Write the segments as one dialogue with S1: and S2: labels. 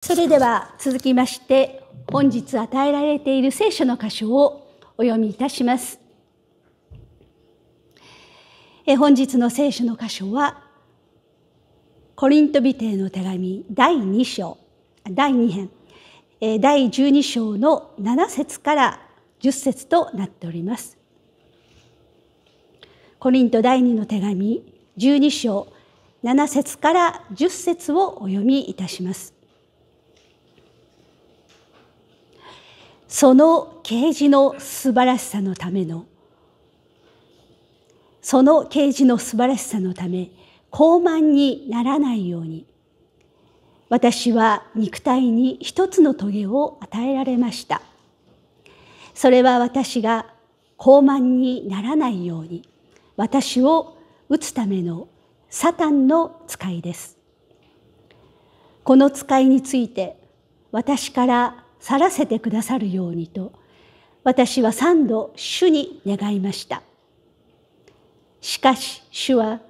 S1: それでは続きまして本日与えられている聖書の箇所をお読みいたします。え本日の聖書の箇所はコリントビテの手紙第2章第2編え第12章の7節から10節となっております。コリント第2の手紙12章7節から10節をお読みいたします。その啓示の素晴らしさのためのその啓示の素晴らしさのため傲慢にならないように私は肉体に一つの棘を与えられましたそれは私が傲慢にならないように私を打つためのサタンの使いですこの使いについて私から去らせてくださるようにと私は三度主に願いましたしかし主は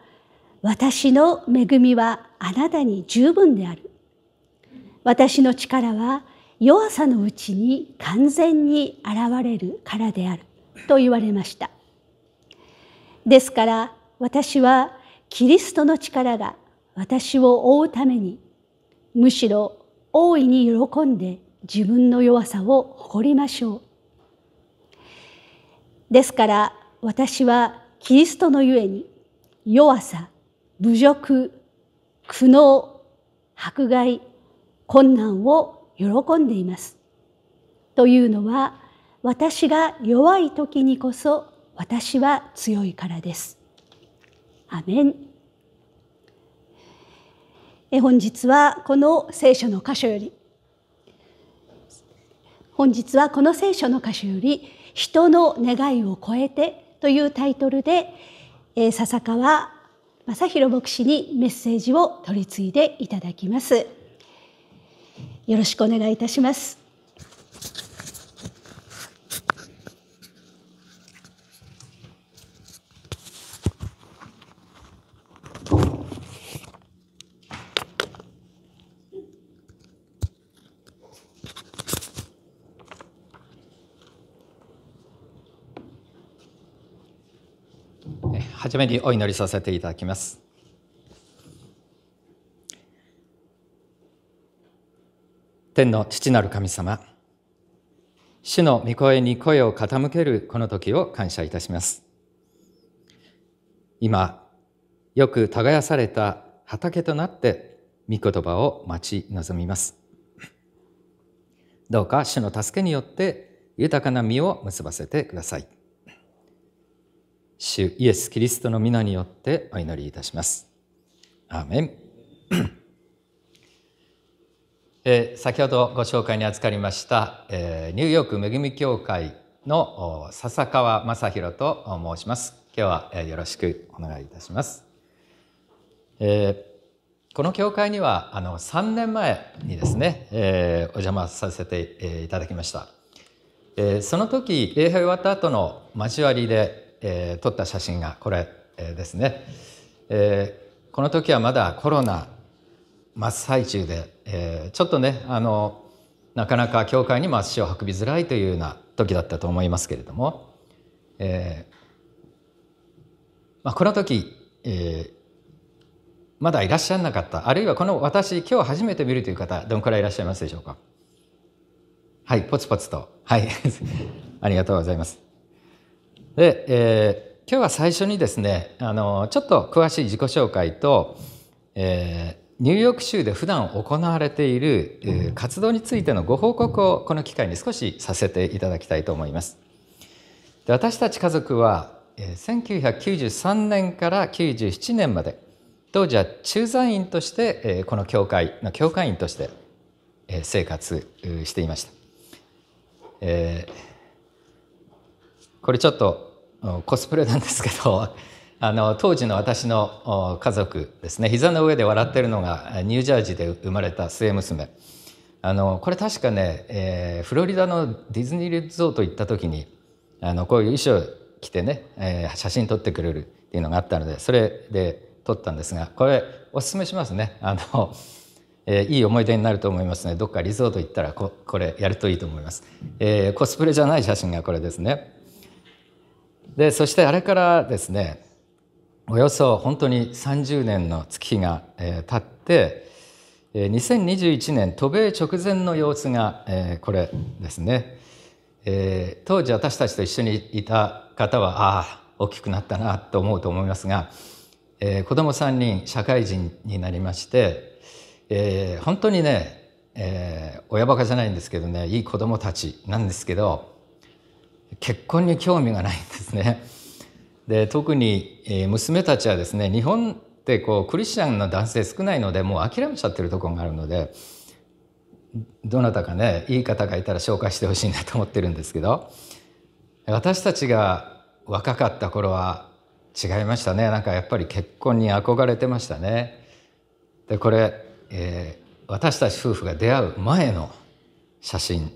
S1: 私の恵みはあなたに十分である私の力は弱さのうちに完全に現れるからであると言われましたですから私はキリストの力が私を追うためにむしろ大いに喜んで自分の弱さを誇りましょうですから私はキリストのゆえに弱さ侮辱苦悩迫害困難を喜んでいますというのは私が弱い時にこそ私は強いからです。アメンえ本日はこの聖書の箇所より本日はこの聖書の箇所より「人の願いを超えて」というタイトルで、えー、笹川正弘牧師にメッセージを取り次いでいただきます。よろしくお願いいたします。
S2: じめにお祈りさせていただきます。天の父なる神様、主の御声に声を傾けるこの時を感謝いたします。今、よく耕された畑となって御言葉を待ち望みます。どうか主の助けによって豊かな実を結ばせてください。主イエス・キリストの皆によってお祈りいたします。アーメン え先ほどご紹介に預かりました、えー、ニューヨーク恵み教会の笹川正弘と申します。今日はえよろしくお願いいたします。えー、この教会にはあの3年前にですね、えー、お邪魔させていただきました。えー、その時礼拝終わった後の交わりでえー、撮った写真がこれ、えー、ですね、えー、この時はまだコロナ真っ最中で、えー、ちょっとねあのなかなか教会にも足を運びづらいというような時だったと思いますけれども、えーまあ、この時、えー、まだいらっしゃらなかったあるいはこの私今日初めて見るという方どのくらいいらっしゃいますでしょうかはいポツポツとはい ありがとうございますで、えー、今日は最初にですねあのちょっと詳しい自己紹介と、えー、ニューヨーク州で普段行われている、えー、活動についてのご報告をこの機会に少しさせていただきたいと思います。で私たち家族は、え1993年から97年まで当時は駐在員として、えこの教会の教会員として、え生活していました。えー、これちょっとコスプレなんですけど あの当時の私の家族ですね膝の上で笑ってるのがニュージャージーで生まれた末娘あのこれ確かね、えー、フロリダのディズニーリゾート行った時にあのこういう衣装着てね、えー、写真撮ってくれるっていうのがあったのでそれで撮ったんですがこれおすすめしますねあの、えー、いい思い出になると思いますねどっかリゾート行ったらここれやるといいと思います、えー、コスプレじゃない写真がこれですねでそしてあれからですねおよそ本当に30年の月日が、えー、経って2021年渡米直前の様子が、えー、これですね、えー、当時私たちと一緒にいた方はああ大きくなったなと思うと思いますが、えー、子供3人社会人になりまして、えー、本当にね、えー、親バカじゃないんですけどねいい子供たちなんですけど結婚に興味がないんですね。で特に娘たちはですね日本ってこうクリスチャンの男性少ないのでもう諦めちゃってるところがあるのでどなたかねいい方がいたら紹介してほしいなと思ってるんですけど私たちが若かった頃は違いましたねなんかやっぱり結婚に憧れてましたね。でこれ、えー、私たち夫婦が出会う前の写真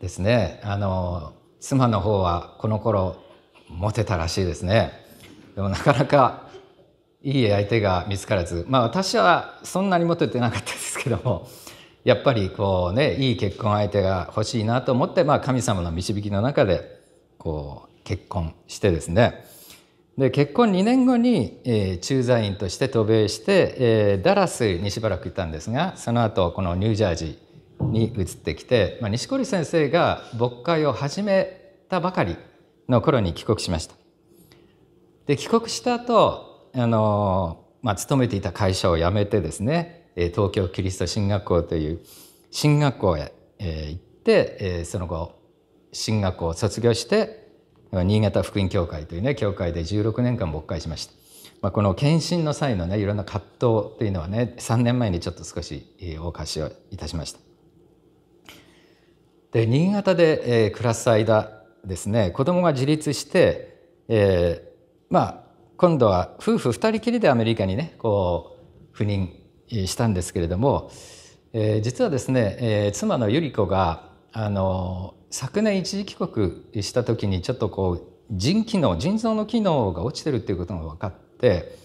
S2: ですね。あの妻の方はこの頃モテたらしいですねでもなかなかいい相手が見つからずまあ私はそんなにモテてなかったですけどもやっぱりこうねいい結婚相手が欲しいなと思って、まあ、神様の導きの中でこう結婚してですねで結婚2年後に、えー、駐在員として渡米して、えー、ダラスにしばらくいたんですがその後このニュージャージーに移ってきて、まあ、西堀先生が牧会を始めたばかりの頃に帰国しました。で帰国した後あの、まあ、勤めていた会社を辞めてですね東京キリスト神学校という神学校へ、え行って、えその後神学校を卒業して新潟福音教会というね教会で16年間牧会しました。まあ、この検診の際のねいろんな葛藤というのはね3年前にちょっと少しお貸しをいたしました。で新潟で、えー、暮らす間ですね子供が自立して、えー、まあ今度は夫婦2人きりでアメリカにねこう赴任したんですけれども、えー、実はですね、えー、妻の百合子があの昨年一時帰国した時にちょっとこう腎機能腎臓の機能が落ちてるっていうことが分かって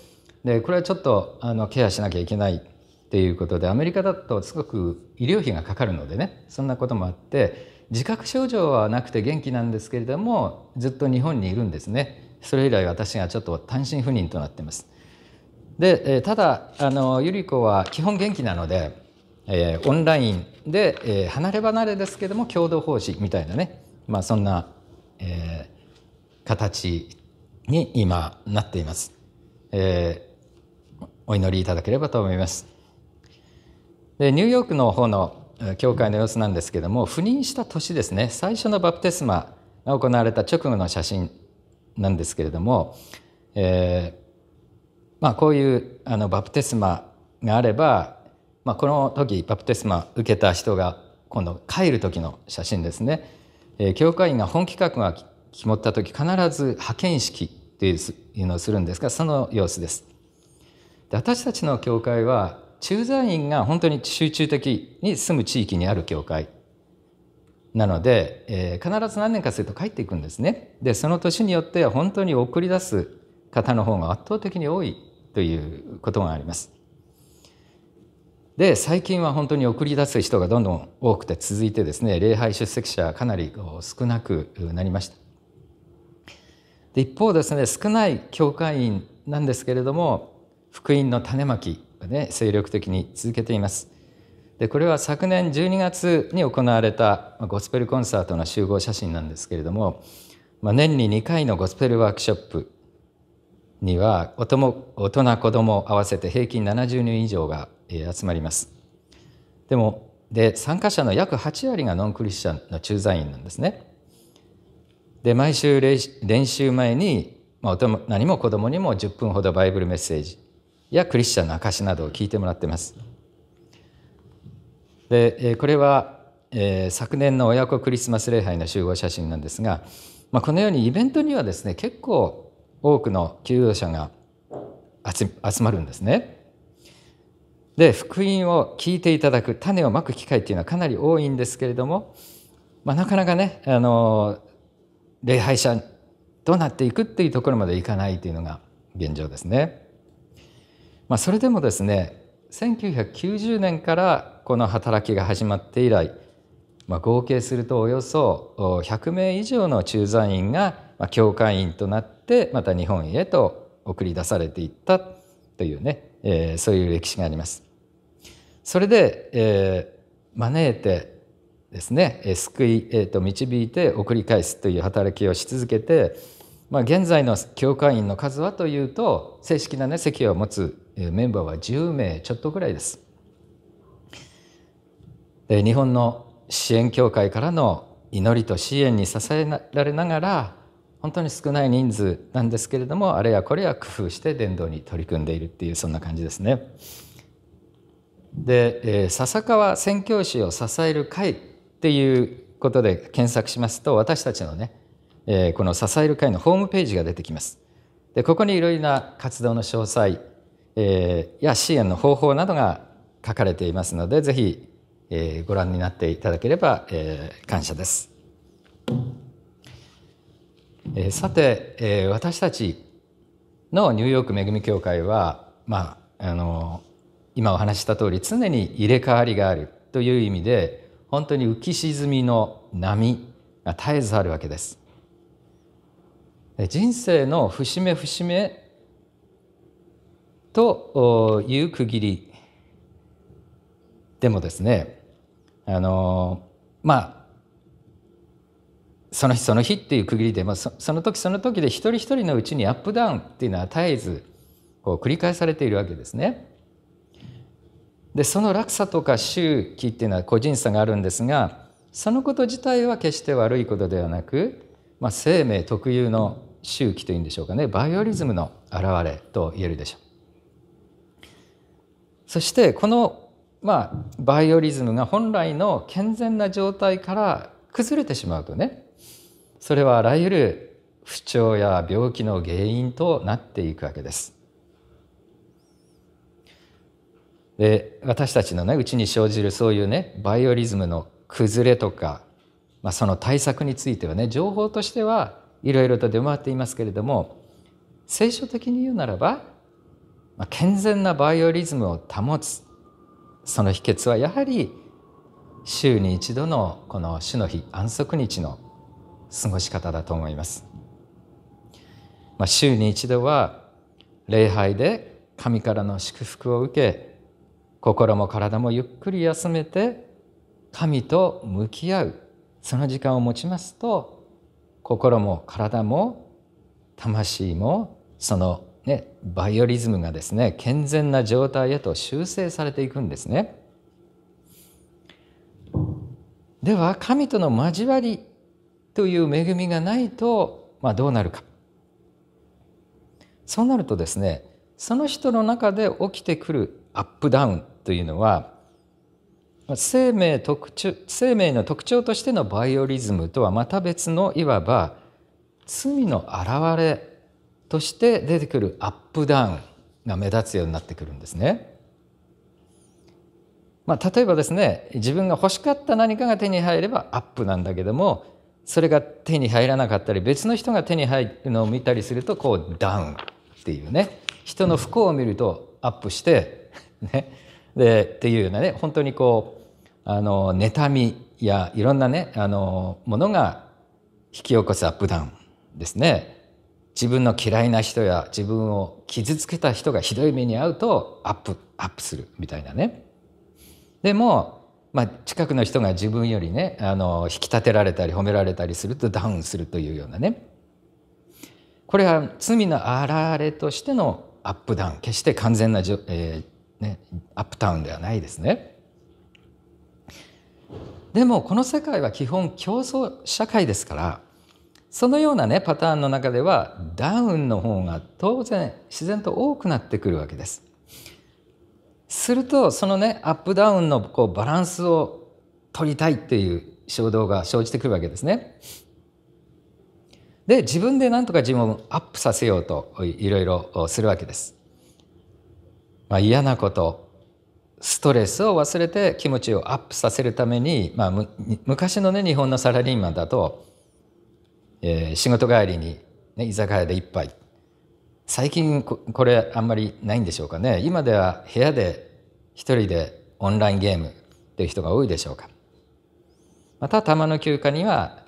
S2: でこれはちょっとあのケアしなきゃいけないっていうことでアメリカだとすごく医療費がかかるのでねそんなこともあって自覚症状はなくて元気なんですけれどもずっと日本にいるんですねそれ以来私がちょっと単身赴任となってますで、えただあのゆり子は基本元気なので、えオンラインで、え離れ離れですけども共同奉仕みたいなね、まあ、そんな、えー、形に今なっています、えお祈りいただければと思いますでニューヨークの方の教会の様子なんですけども赴任した年ですね最初のバプテスマが行われた直後の写真なんですけれども、えーまあ、こういうあのバプテスマがあれば、まあ、この時バプテスマ受けた人が今度帰る時の写真ですね、えー、教会員が本企画が決まった時必ず派遣式というのをするんですがその様子です。で私たちの教会は駐在員が本当に集中的に住む地域にある教会なので、えー、必ず何年かすると帰っていくんですね。でその年によっては本当に送り出す方の方が圧倒的に多いということがあります。で最近は本当に送り出す人がどんどん多くて続いてですね礼拝出席者かなり少なくなりました。で一方ですね少ない教会員なんですけれども福音の種まきで精力的に続けています。でこれは昨年12月に行われたゴスペルコンサートの集合写真なんですけれども、まあ、年に2回のゴスペルワークショップには大人子ども合わせて平均70人以上が集まります。でもで参加者の約8割がノンクリスチャンの駐在員なんですね。で毎週練習前に、まあ、大人にも子どもにも10分ほどバイブルメッセージやクリスチャンの証などを聞いてもらってます。でこれは、え昨年の親子クリスマス礼拝の集合写真なんですが、まあ、このようにイベントにはですね結構多くの求道者が集まるんですね。で福音を聞いていただく種をまく機会っていうのはかなり多いんですけれども、まあ、なかなかねあの礼拝者どうなっていくっていうところまでいかないというのが現状ですね。まあ、それでもですね1990年からこの働きが始まって以来、まあ、合計するとおよそ100名以上の駐在員が教会員となってまた日本へと送り出されていったというね、えー、そういう歴史があります。それで、えー、招いてですね救い、えー、と導いて送り返すという働きをし続けて、まあ、現在の教会員の数はというと正式な、ね、席を持つメンバーは10名ちょっとぐらいです。で日本の支援協会からの祈りと支援に支えられながら本当に少ない人数なんですけれどもあれやこれや工夫して伝道に取り組んでいるっていうそんな感じですね。で、え笹川宣教師を支える会っていうことで検索しますと私たちのね、えこの支える会のホームページが出てきます。でここにいろいろな活動の詳細えー、や支援の方法などが書かれていますのでぜひ、えー、ご覧になっていただければ、えー、感謝です。えー、さて、えー、私たちのニューヨーク恵み協会は、まあ、あの今お話した通り常に入れ替わりがあるという意味で本当に浮き沈みの波が絶えずあるわけです。人生の節目節目という区切りでもですねあのまあその日その日っていう区切りで、まあ、その時その時で一人一人のうちにアップダウンっていうのは絶えずこう繰り返されているわけですね。でその落差とか周期っていうのは個人差があるんですがそのこと自体は決して悪いことではなく、まあ、生命特有の周期というんでしょうかねバイオリズムの現れと言えるでしょう。そしてこの、まあ、バイオリズムが本来の健全な状態から崩れてしまうとねそれはあらゆる不調や病気の原因となっていくわけです。で私たちのねうちに生じるそういうねバイオリズムの崩れとか、まあ、その対策についてはね情報としてはいろいろと出回っていますけれども聖書的に言うならば健全なバイオリズムを保つその秘訣はやはり週に一度のこの主の日安息日の過ごし方だと思います。まあ、週に一度は礼拝で神からの祝福を受け心も体もゆっくり休めて神と向き合うその時間を持ちますと心も体も魂もそのね、バイオリズムがですね健全な状態へと修正されていくんですね。では神との交わりという恵みがないと、まあ、どうなるかそうなるとですねその人の中で起きてくるアップダウンというのは生命特徴生命の特徴としてのバイオリズムとはまた別のいわば罪の現れとして出てくるアップダウンが目立つようになってくるんですね。まあ、例えばですね自分が欲しかった何かが手に入ればアップなんだけどもそれが手に入らなかったり別の人が手に入るのを見たりするとこうダウンっていうね人の不幸を見るとアップして ね、でっていうようなね本当にこうあの妬みやいろんなねあのものが引き起こすアップダウンですね。自分の嫌いな人や自分を傷つけた人がひどい目に遭うとアップアップするみたいなねでも、まあ、近くの人が自分よりねあの引き立てられたり褒められたりするとダウンするというようなねこれは罪の表れとしてのアップダウン決して完全なじょ、えーね、アップダウンではないですね。でもこの世界は基本競争社会ですからそのようなねパターンの中ではダウンの方が当然自然と多くなってくるわけです。するとそのねアップダウンのこうバランスを取りたいっていう衝動が生じてくるわけですね。で自分でなんとか自分をアップさせようといろいろするわけです。まあ、嫌なことストレスを忘れて気持ちをアップさせるために、まあ、昔のね日本のサラリーマンだとえー、仕事帰りに、ね、居酒屋で一杯最近これあんまりないんでしょうかね今では部屋で一人でオンラインゲームという人が多いでしょうかまたたまの休暇には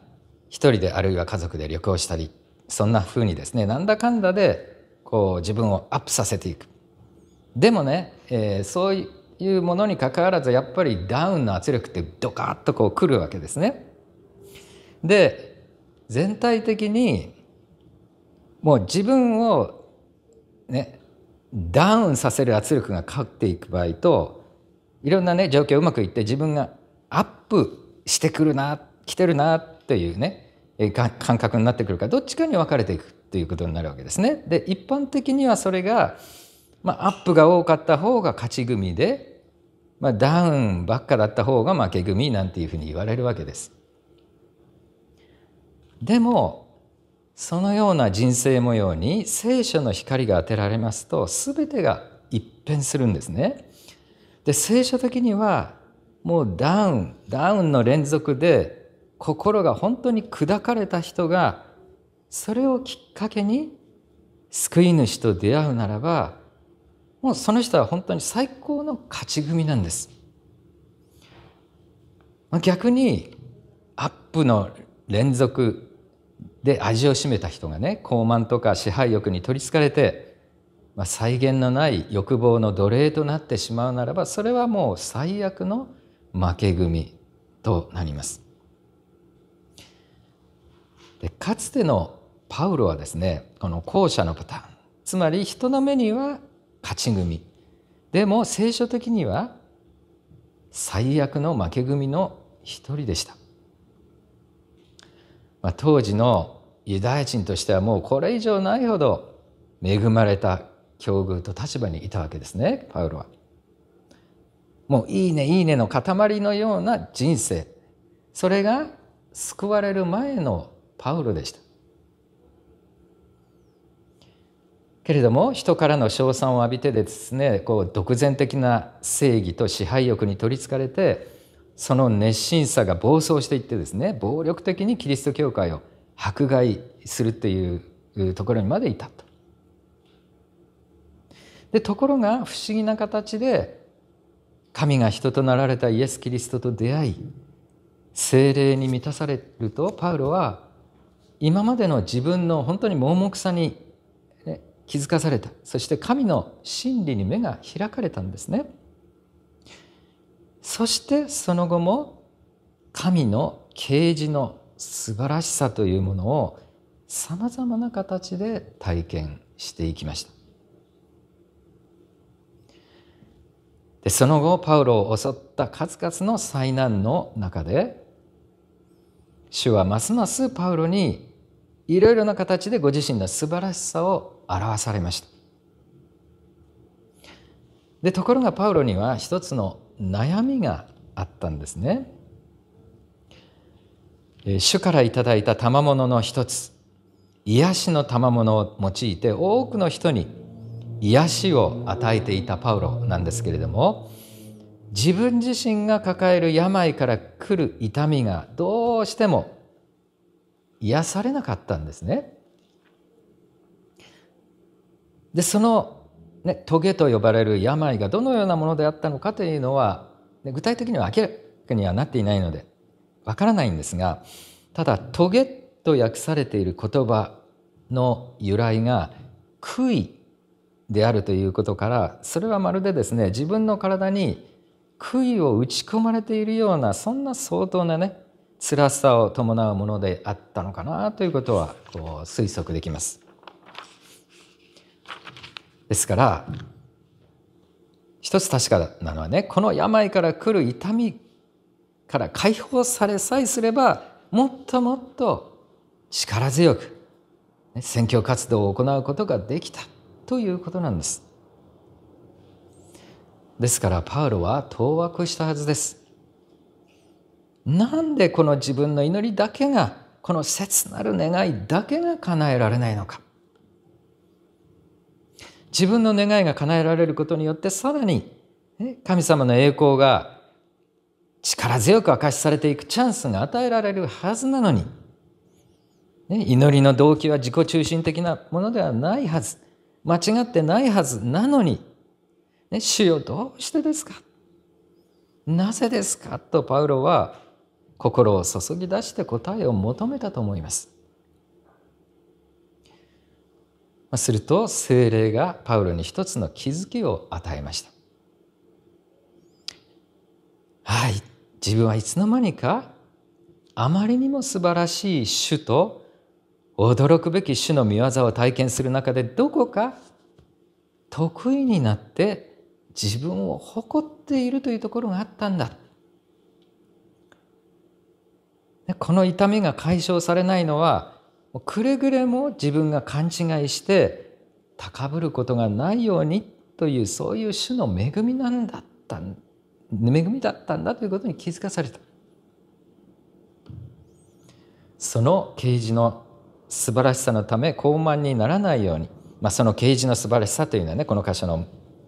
S2: 一人であるいは家族で旅行したりそんなふうにですねなんだかんだでこう自分をアップさせていくでもね、えー、そういうものにかかわらずやっぱりダウンの圧力ってドカッとこうくるわけですねで全体的にもう自分をねダウンさせる圧力がかかっていく場合といろんなね状況うまくいって自分がアップしてくるな来てるなっていうね感覚になってくるからどっちかに分かれていくっていうことになるわけですね。で一般的にはそれが、まあ、アップが多かった方が勝ち組で、まあ、ダウンばっかだった方が負け組なんていうふうに言われるわけです。でもそのような人生模様に聖書の光が当てられますと全てが一変するんですね。で聖書的にはもうダウンダウンの連続で心が本当に砕かれた人がそれをきっかけに救い主と出会うならばもうその人は本当に最高の勝ち組なんです。逆にアップの連続で味を占めた人がね傲慢とか支配欲に取りつかれて、まあ、再現のない欲望の奴隷となってしまうならばそれはもう最悪の負け組となります。でかつてのパウロはですねこの後者のパターンつまり人の目には勝ち組でも聖書的には最悪の負け組の一人でした。まあ、当時のユダヤ人としてはもうこれ以上ないほど恵まれた境遇と立場にいたわけですねパウロは。もういいねいいねの塊のような人生それが救われる前のパウロでした。けれども人からの称賛を浴びてですねこう独善的な正義と支配欲に取りつかれてその熱心さが暴走していってですね暴力的にキリスト教会を迫害するっていうところにまで至ったでところが不思議な形で神が人となられたイエス・キリストと出会い精霊に満たされるとパウロは今までの自分の本当に盲目さに、ね、気づかされたそして神の真理に目が開かれたんですね。そしてその後も神の啓示の素晴らしさというものをさまざまな形で体験していきました。でその後パウロを襲った数々の災難の中で主はますますパウロにいろいろな形でご自身の素晴らしさを表されました。でところがパウロには一つの悩みがあったんですね。主からいただいた賜物の一つ癒しの賜物を用いて多くの人に癒しを与えていたパウロなんですけれども自分自身が抱える病から来る痛みがどうしても癒されなかったんですね。でそのね、トゲと呼ばれる病がどのようなものであったのかというのは、ね、具体的には明らかにはなっていないのでわからないんですがただ「トゲ」と訳されている言葉の由来が「悔い」であるということからそれはまるでですね自分の体に悔いを打ち込まれているようなそんな相当なね辛さを伴うものであったのかなということはこう推測できます。ですから一つ確かなのはねこの病から来る痛みから解放されさえすればもっともっと力強く宣教活動を行うことができたということなんです。ですからパウロは当惑したはずです。なんでこの自分の祈りだけがこの切なる願いだけが叶えられないのか。自分の願いが叶えられることによってさらに神様の栄光が力強く明かしされていくチャンスが与えられるはずなのに、祈りの動機は自己中心的なものではないはず間違ってないはずなのに、主よどうしてですかなぜですかとパウロは心を注ぎ出して答えを求めたと思います。すると精霊がパウロに一つの気づきを与えました。はい、自分はいつの間にかあまりにも素晴らしい主と驚くべき主の見業を体験する中でどこか得意になって自分を誇っているというところがあったんだ。この痛みが解消されないのはくれぐれも自分が勘違いして高ぶることがないようにというそういう種の恵みなんだった恵みだったんだということに気づかされたその啓示の素晴らしさのため傲慢にならないように、まあ、その啓示の素晴らしさというのはねこの箇所の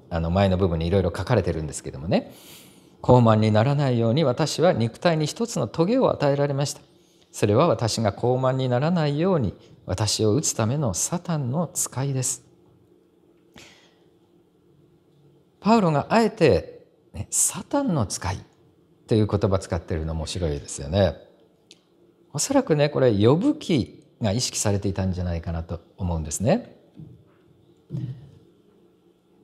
S2: あの前の部分にいろいろ書かれてるんですけどもね傲慢にならないように私は肉体に一つの棘を与えられましたそれは私が傲慢にならないように私を打つためのサタンの使いです。パウロがあえて、ね、サタンの使いという言葉使っているの面白いですよね。おそらくねこれ呼ぶ気が意識されていたんじゃないかなと思うんですね。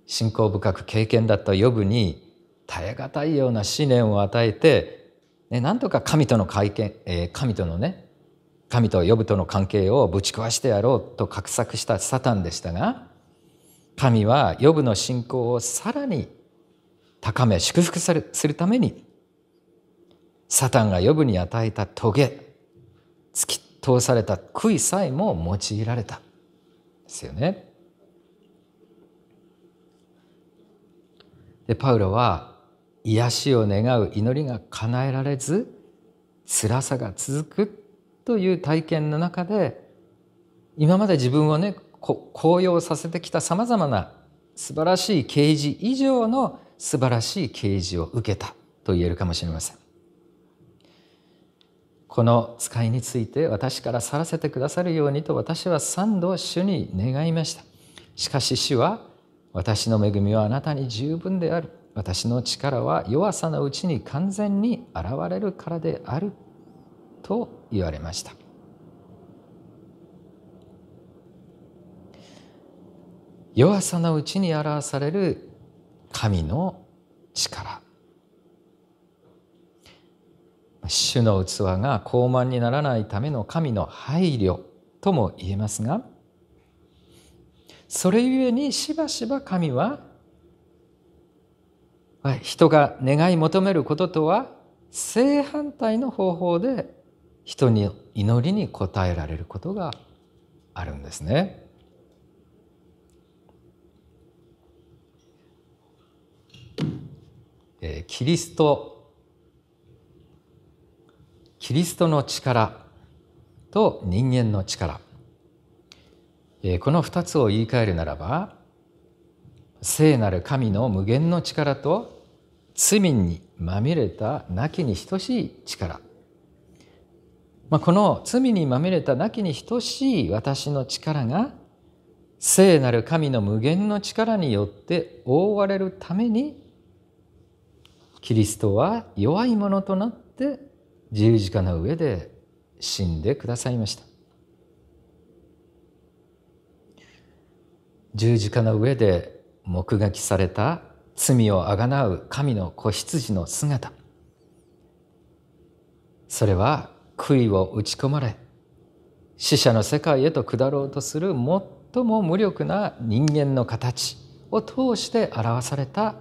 S2: 信仰深く経験だった呼ぶに耐え難いような思念を与えてね、なんとか神との会見、えー、神とのね神と呼ぶとの関係をぶち壊してやろうと画策したサタンでしたが神は呼ぶの信仰をさらに高め祝福するするためにサタンが呼ぶに与えたトゲ突き通された悔いさえも用いられたですよね。でパウロは癒しを願う祈りが叶えられず辛さが続くという体験の中で今まで自分をね高揚させてきたさまざまな素晴らしい啓示以上の素晴らしい啓示を受けたと言えるかもしれません。この使いについて私から去らせてくださるようにと私は三度主に願いました。しかし主は私の恵みはあなたに十分である。私の力は弱さのうちに完全に現れるからであると言われました弱さのうちに表される神の力主の器が傲慢にならないための神の配慮とも言えますがそれゆえにしばしば神は人が願い求めることとは正反対の方法で人に祈りに応えられることがあるんですね。えキリストキリストの力と人間の力、えこの2つを言い換えるならば聖なる神の無限の力と罪にまみれたなきに等しい力、まあ、この罪にまみれたなきに等しい私の力が聖なる神の無限の力によって覆われるためにキリストは弱いものとなって十字架の上で死んでくださいました十字架の上で目撃された罪をあがなう神の子羊の姿それは悔いを打ち込まれ死者の世界へと下ろうとする最も無力な人間の形を通して表された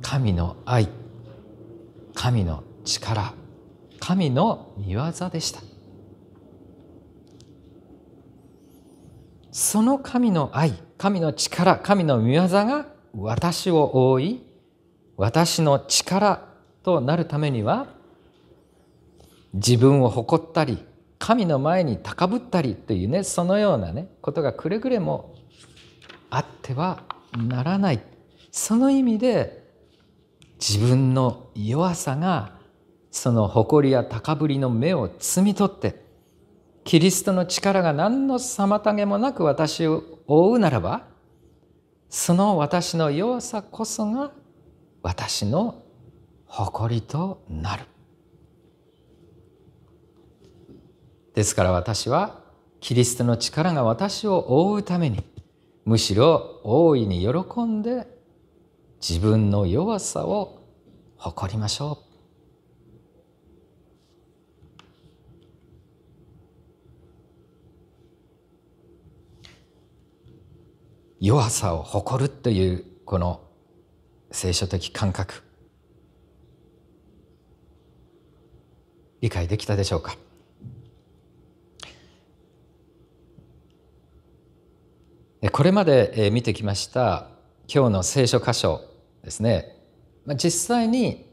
S2: 神の愛神の力神の御業でしたその神の愛神の力神の御業が私を覆い私の力となるためには自分を誇ったり神の前に高ぶったりというねそのようなねことがくれぐれもあってはならないその意味で自分の弱さがその誇りや高ぶりの目を摘み取ってキリストの力が何の妨げもなく私を覆うならばその私の弱さこそが私の誇りとなるですから私はキリストの力が私を覆うためにむしろ大いに喜んで自分の弱さを誇りましょう弱さを誇るというこの聖書的感覚理解できたでしょうかこれまで見てきました今日の聖書箇所ですね実際に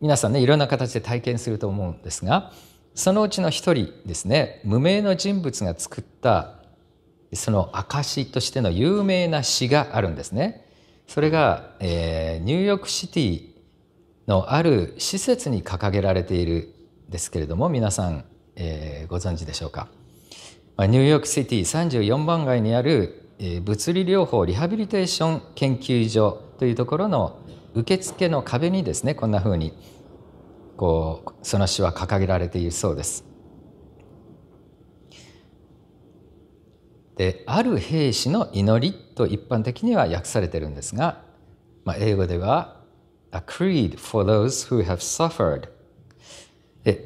S2: 皆さんねいろんな形で体験すると思うんですがそのうちの一人ですね無名の人物が作ったその証としての有名な詩があるんですね。それが、えー、ニューヨークシティのある施設に掲げられているんですけれども皆さん、えー、ご存知でしょうか。まあ、ニューヨークシティ34番街にある、えー、物理療法リハビリテーション研究所というところの受付の壁にですねこんなふうにこうその詩は掲げられているそうです。である兵士の祈りと一般的には訳されてるんですが、まあ、英語では A creed for those who have suffered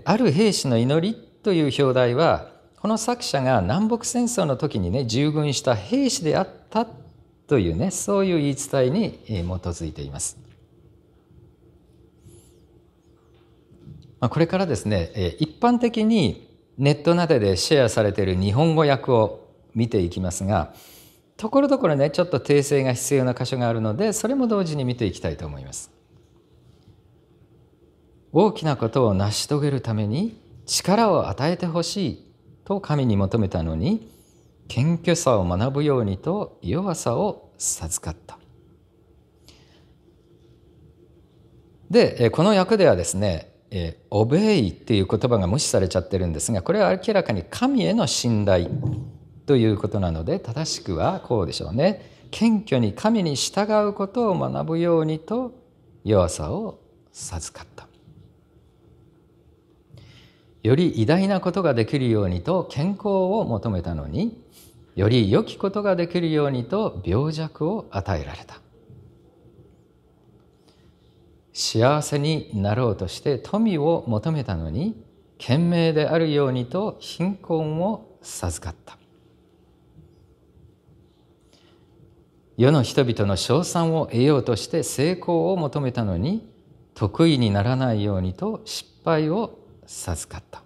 S2: ある兵士の祈りという表題はこの作者が南北戦争の時にね従軍した兵士であったというねそういう言い伝えに基づいています。まあ、これからですね一般的にネットなどでシェアされている日本語訳を見ていきますがところどころねちょっと訂正が必要な箇所があるのでそれも同時に見ていきたいと思います。大きなことを成し遂げるために力を与えてほしいと神に求めたのに謙虚さを学ぶようにと弱さを授かった。でこの訳ではですね「オベイ」っていう言葉が無視されちゃってるんですがこれは明らかに神への信頼ということなので正しくはこうでしょうね。謙虚に神に従うことを学ぶようにと弱さを授かった。より偉大なことができるようにと健康を求めたのにより良きことができるようにと病弱を与えられた幸せになろうとして富を求めたのに賢明であるようにと貧困を授かった世の人々の称賛を得ようとして成功を求めたのに得意にならないようにと失敗を授かった。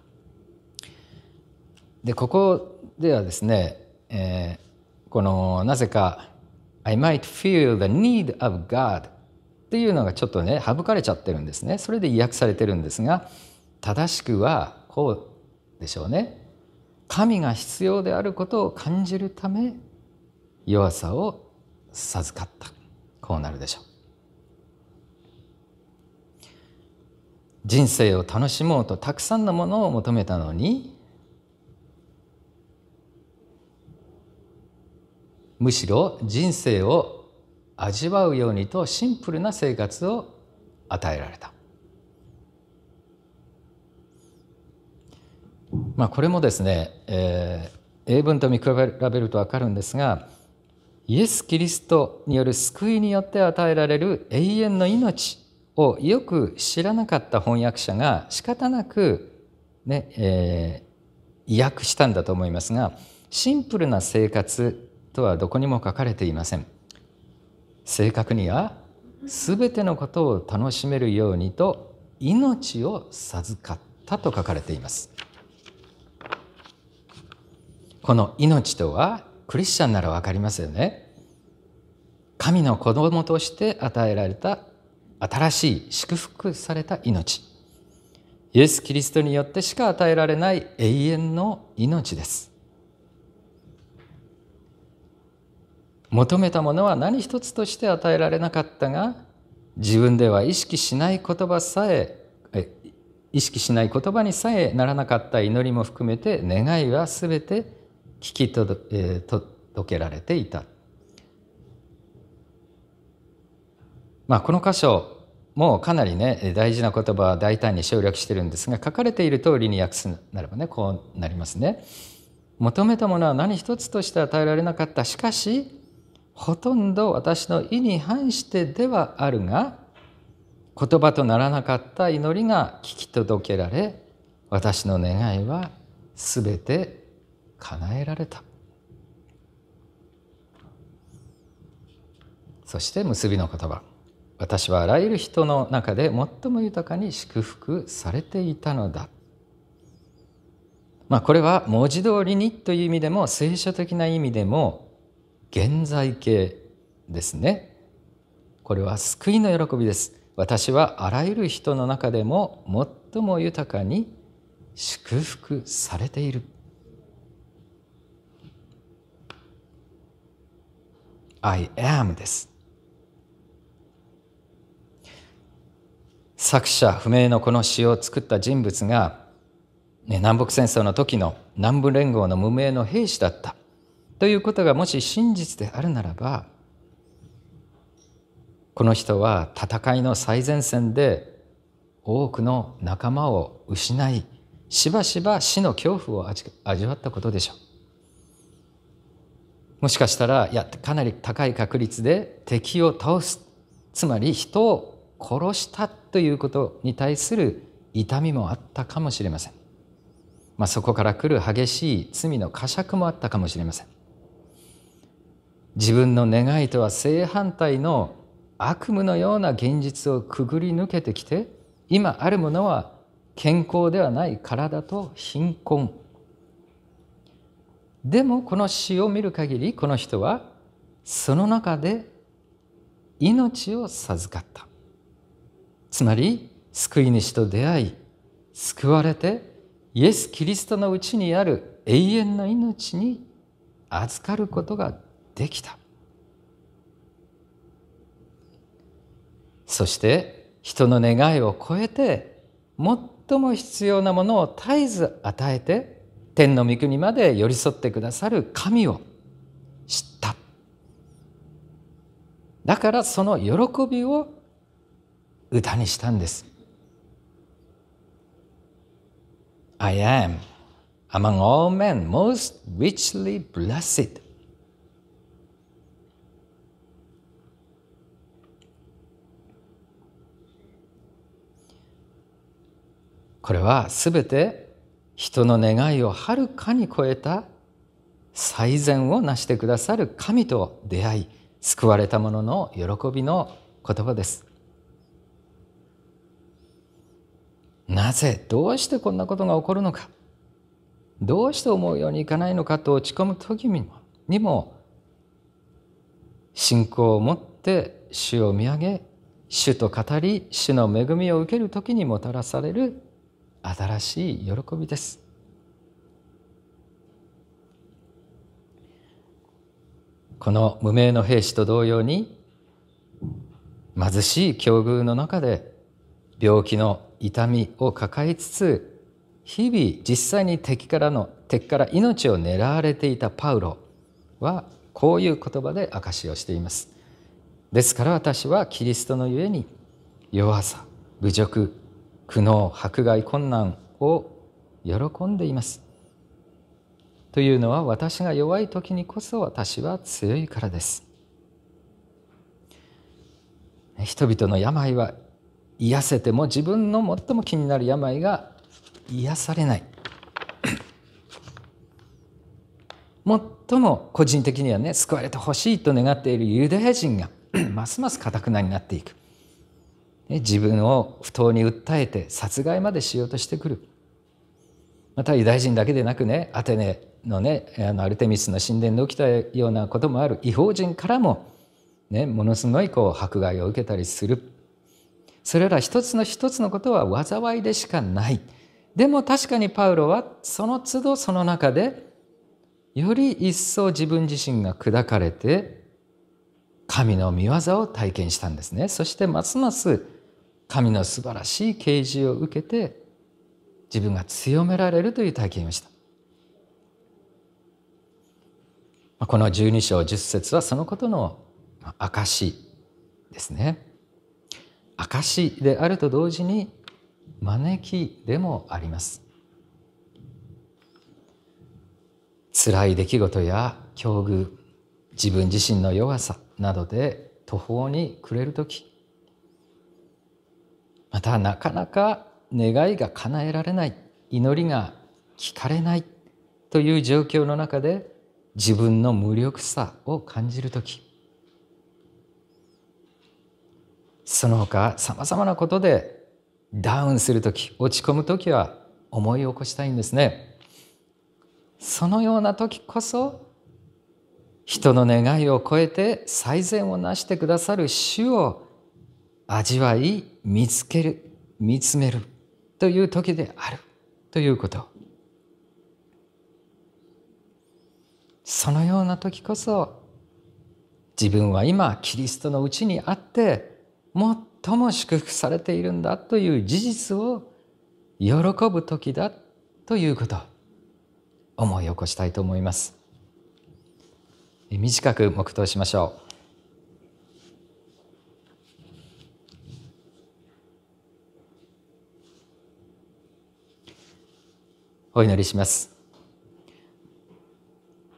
S2: でここではですね、えー、このなぜか「I might feel the need of God」っていうのがちょっとね省かれちゃってるんですねそれで訳されてるんですが正しくはこうでしょうね神が必要であることを感じるため弱さを授かったこうなるでしょう人生を楽しもうとたくさんのものを求めたのにむしろ人生を味わうようにとシンプルな生活を与えられたまあこれもですね、えー、英文と見比べると分かるんですがイエス・キリストによる救いによって与えられる永遠の命をよく知らなかった翻訳者が仕方なくね、えー、訳したんだと思いますがシンプルな生活とはどこにも書かれていません正確には全てのことを楽しめるようにと命を授かったと書かれていますこの命とはクリスチャンなら分かりますよね神の子供として与えられた新しい祝福された命イエス・キリストによってしか与えられない永遠の命です求めたものは何一つとして与えられなかったが自分では意識しない言葉さえ意識しない言葉にさえならなかった祈りも含めて願いは全て聞き届,、えー、届けられていた。まあ、この箇所もかなりね大事な言葉は大胆に省略してるんですが書かれている通りに訳すならばねこうなりますね。求めたものは何一つとして与えられなかったしかしほとんど私の意に反してではあるが言葉とならなかった祈りが聞き届けられ私の願いはすべて叶えられたそして結びの言葉私はあらゆる人の中で最も豊かに祝福されていたのだまあこれは文字通りにという意味でも聖書的な意味でも現在形ですねこれは救いの喜びです私はあらゆる人の中でも最も豊かに祝福されている I am です作者不明のこの詩を作った人物が、ね、南北戦争の時の南部連合の無名の兵士だったということがもし真実であるならばこの人は戦いの最前線で多くの仲間を失いしばしば死の恐怖を味わったことでしょう。もしかしたらいやかなり高い確率で敵を倒すつまり人を殺したということに対する痛みもあったかもしれません、まあ、そこから来る激しい罪の呵責もあったかもしれません自分の願いとは正反対の悪夢のような現実をくぐり抜けてきて今あるものは健康ではない体と貧困でもこの詩を見る限りこの人はその中で命を授かったつまり救い主と出会い救われてイエス・キリストのうちにある永遠の命に預かることができたそして人の願いを超えて最も必要なものを絶えず与えて天の御国まで寄り添ってくださる神を知っただからその喜びを歌にしたんです I am among all men most richly blessed これはすべて人の願いをはるかに超えた最善を成してくださる神と出会い救われた者の喜びの言葉です。なぜどうしてこんなことが起こるのかどうして思うようにいかないのかと落ち込む時にもにも信仰を持って主を見上げ主と語り主の恵みを受ける時にもたらされる新しい喜びですこの無名の兵士と同様に貧しい境遇の中で病気の痛みを抱えつつ日々実際に敵からの敵から命を狙われていたパウロはこういう言葉で証しをしていますですから私はキリストのゆえに弱さ侮辱苦悩迫害困難を喜んでいますというのは私が弱い時にこそ私は強いからです人々の病は癒せても自分の最も気になる病が癒されない 最も個人的にはね救われてほしいと願っているユダヤ人がますますかたくなになっていくね、自分を不当に訴えて殺害までしようとしてくるまたユダヤ人だけでなくねアテネのねあのアルテミスの神殿で起きたようなこともある違法人からも、ね、ものすごいこう迫害を受けたりするそれら一つの一つのことは災いでしかないでも確かにパウロはその都度その中でより一層自分自身が砕かれて神の御業を体験したんですねそしてますます神の素晴らしい啓示を受けて自分が強められるという体験をしたこの十二章十節はそのことの証ですね証であると同時に招きでもあります辛い出来事や境遇自分自身の弱さなどで途方に暮れる時またなかなか願いが叶えられない祈りが聞かれないという状況の中で自分の無力さを感じる時その他さまざまなことでダウンする時落ち込む時は思い起こしたいんですね。そのような時こそ人の願いを超えて最善をなしてくださる主を味わい見つける見つめるという時であるということそのような時こそ自分は今キリストのうちにあって最も祝福されているんだという事実を喜ぶ時だということ思い起こしたいと思います短く黙祷しましょうお祈りします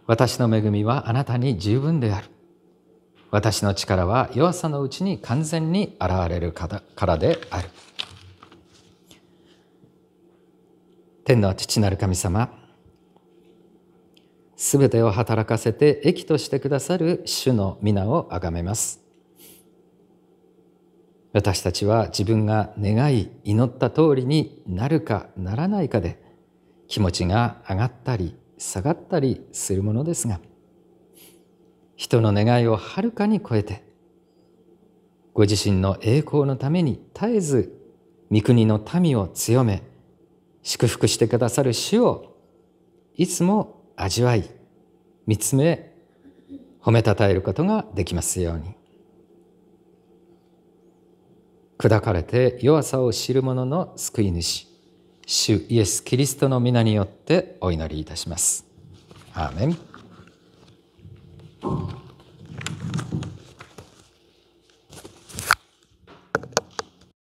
S2: 私の恵みはあなたに十分である私の力は弱さのうちに完全に現れるからである天の父なる神様すべてを働かせて益としてくださる主の皆をあがめます私たちは自分が願い祈った通りになるかならないかで気持ちが上がったり下がったりするものですが人の願いをはるかに超えてご自身の栄光のために絶えず御国の民を強め祝福してくださる主をいつも味わい見つめ褒めたたえることができますように砕かれて弱さを知る者の救い主主イエス・キリストの皆によってお祈りいたします。アーメン